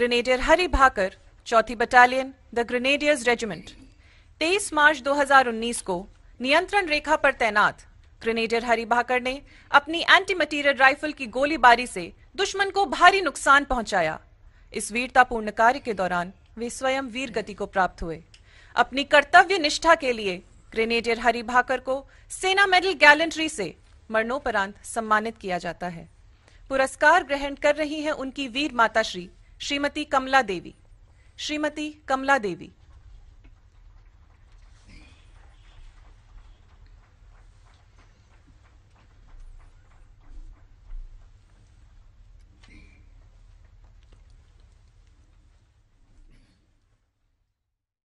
grenadier Hari Bhakar चौथी battalion the grenadiers regiment 23 March 2019 को नियंत्रण रेखा पर तैनात ग्रेनेडियर हरि भाकर ने अपनी एंटी मटीरियल राइफल की गोलीबारी से दुश्मन को भारी नुकसान पहुंचाया इस वीरतापूर्ण कार्य के दौरान वे स्वयं वीर गति को प्राप्त हुए अपनी कर्तव्य निष्ठा के लिए ग्रेनेडियर हरि भाकर को सेना मेडल गैलेंट्री से मरणोपरांत सम्मानित किया जाता है पुरस्कार ग्रहण कर रही हैं उनकी वीर माता श्री श्रीमती कमला देवी श्रीमती कमला देवी